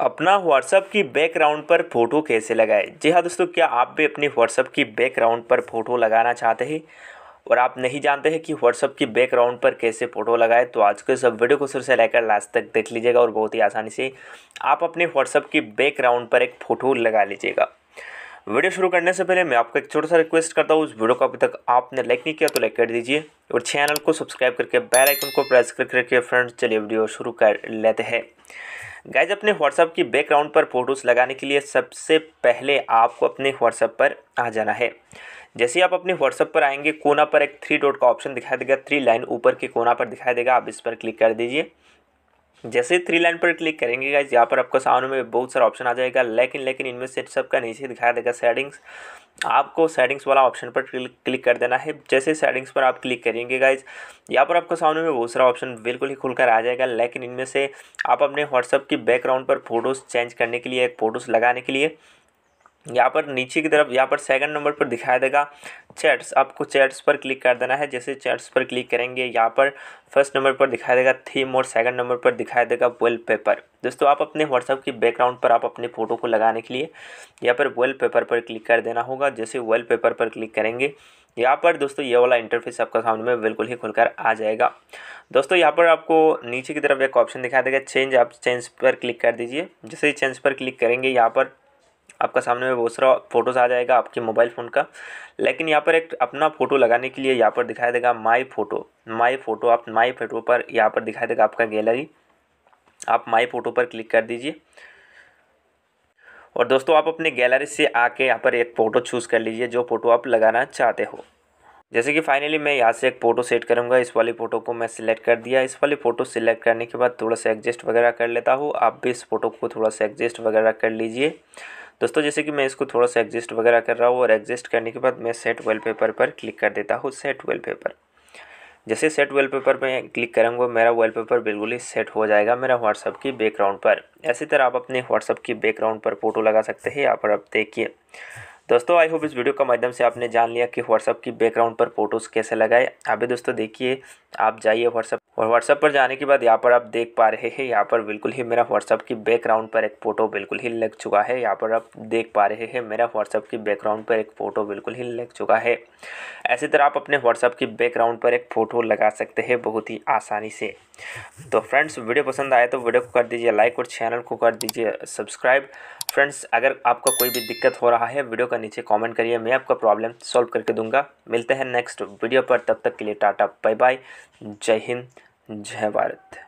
अपना व्हाट्सअप की बैकग्राउंड पर फ़ोटो कैसे लगाएं जी हाँ दोस्तों क्या आप भी अपने व्हाट्सअप की बैकग्राउंड पर फ़ोटो लगाना चाहते हैं और आप नहीं जानते हैं कि व्हाट्सअप की बैकग्राउंड पर कैसे फ़ोटो लगाए तो आज के सब वीडियो को शुरू से लेकर लास्ट तक देख लीजिएगा और बहुत ही आसानी से आप अपने व्हाट्सअप की बैकग्राउंड पर एक फ़ोटो लगा लीजिएगा वीडियो शुरू करने से पहले मैं आपको एक छोटा सा रिक्वेस्ट करता हूँ उस वीडियो को अभी तक आपने लाइक नहीं किया तो लाइक कर दीजिए और चैनल को सब्सक्राइब करके बेल आइकन को प्रेस करके फ्रेंड्स चलिए वीडियो शुरू कर लेते हैं गाइज अपने व्हाट्सअप की बैकग्राउंड पर फ़ोटोज़ लगाने के लिए सबसे पहले आपको अपने व्हाट्सअप पर आ जाना है जैसे आप अपने व्हाट्सअप पर आएंगे कोना पर एक थ्री डॉट का ऑप्शन दिखाई देगा थ्री लाइन ऊपर के कोना पर दिखाई देगा आप इस पर क्लिक कर दीजिए जैसे थ्री लाइन पर क्लिक करेंगे गाइज यहाँ पर आपको सामने में बहुत सारा ऑप्शन आ जाएगा लेकिन लेकिन इनमें से सबका नीचे दिखाया देगा सेटिंग्स आपको सेटिंग्स वाला ऑप्शन पर क्लिक कर देना है जैसे सेटिंग्स पर आप क्लिक करेंगे गाइज यहाँ पर आपको सामने में बहुत सारा ऑप्शन बिल्कुल ही खुलकर आ जाएगा लेकिन इनमें से आप अपने व्हाट्सअप की बैकग्राउंड पर फोटोज़ चेंज करने के लिए एक फ़ोटोज़ लगाने के लिए यहाँ पर नीचे की तरफ यहाँ पर सेकंड नंबर पर दिखाया देगा चैट्स आपको चैट्स पर क्लिक कर देना है जैसे चैट्स पर क्लिक करेंगे यहाँ पर फर्स्ट नंबर पर दिखाया देगा थीम और सेकंड नंबर पर दिखाया देगा वेल पेपर दोस्तों आप अपने व्हाट्सअप की बैकग्राउंड पर आप अपने फ़ोटो को लगाने के लिए यहाँ पर वेल पेपर पर क्लिक कर देना होगा जैसे वेल पेपर पर क्लिक करेंगे यहाँ पर दोस्तों ये वाला इंटरफेस आपका सामने में बिल्कुल ही खुलकर आ जाएगा दोस्तों यहाँ पर आपको नीचे की तरफ एक ऑप्शन दिखाई देगा चेंज आप चेंज पर क्लिक कर दीजिए जैसे चेंज पर क्लिक करेंगे यहाँ पर आपका सामने में बहुत सारा फोटोज़ आ जाएगा आपके मोबाइल फ़ोन का लेकिन यहाँ पर एक अपना फ़ोटो लगाने के लिए यहाँ पर दिखाई देगा माई फ़ोटो माई फ़ोटो आप माई फ़ोटो पर यहाँ पर दिखाई देगा आपका गैलरी आप माई फ़ोटो पर क्लिक कर दीजिए और दोस्तों आप अपने गैलरी से आके यहाँ पर एक फ़ोटो चूज़ कर लीजिए जो फ़ोटो आप लगाना चाहते हो जैसे कि फाइनली मैं यहाँ से एक फ़ोटो सेट करूँगा इस वाली फ़ोटो को मैं सिलेक्ट कर दिया इस वाली फ़ोटो सिलेक्ट करने के बाद थोड़ा सा एडजस्ट वगैरह कर लेता हूँ आप भी इस फ़ोटो को थोड़ा सा एडजस्ट वगैरह कर लीजिए दोस्तों जैसे कि मैं इसको थोड़ा सा एग्जिस्ट वगैरह कर रहा हूँ और एग्जिस्ट करने के बाद मैं सेट वॉलपेपर पर क्लिक कर देता हूँ सेट वॉलपेपर जैसे सेट वॉलपेपर में क्लिक करूँगा मेरा वॉलपेपर बिल्कुल ही सेट हो जाएगा मेरा व्हाट्सअप की बैकग्राउंड पर ऐसी तरह आप अपने व्हाट्सअप की बैकग्राउंड पर फोटो लगा सकते हैं यहाँ पर आप देखिए दोस्तों आई होप इस वीडियो के माध्यम से आपने जान लिया कि व्हाट्सअप की बैकग्राउंड पर फोटोज़ कैसे लगाए अभी दोस्तों देखिए आप जाइए व्हाट्सअप और व्हाट्सअप पर जाने के बाद यहाँ पर आप देख पा रहे हैं यहाँ पर बिल्कुल ही मेरा व्हाट्सअप की बैकग्राउंड पर एक फ़ोटो बिल्कुल ही लग चुका है यहाँ पर आप देख पा रहे हैं मेरा व्हाट्सअप की बैकग्राउंड पर एक फ़ोटो बिल्कुल ही लग चुका है ऐसी तरह आप अपने व्हाट्सअप की बैकग्राउंड पर एक फ़ोटो लगा सकते हैं बहुत ही आसानी से तो फ्रेंड्स वीडियो पसंद आए तो वीडियो को कर दीजिए लाइक और चैनल को कर दीजिए सब्सक्राइब फ्रेंड्स अगर आपको कोई भी दिक्कत हो रहा है वीडियो का नीचे कमेंट करिए मैं आपका प्रॉब्लम सॉल्व करके दूंगा मिलते हैं नेक्स्ट वीडियो पर तब तक के लिए टाटा बाय बाय जय हिंद जय भारत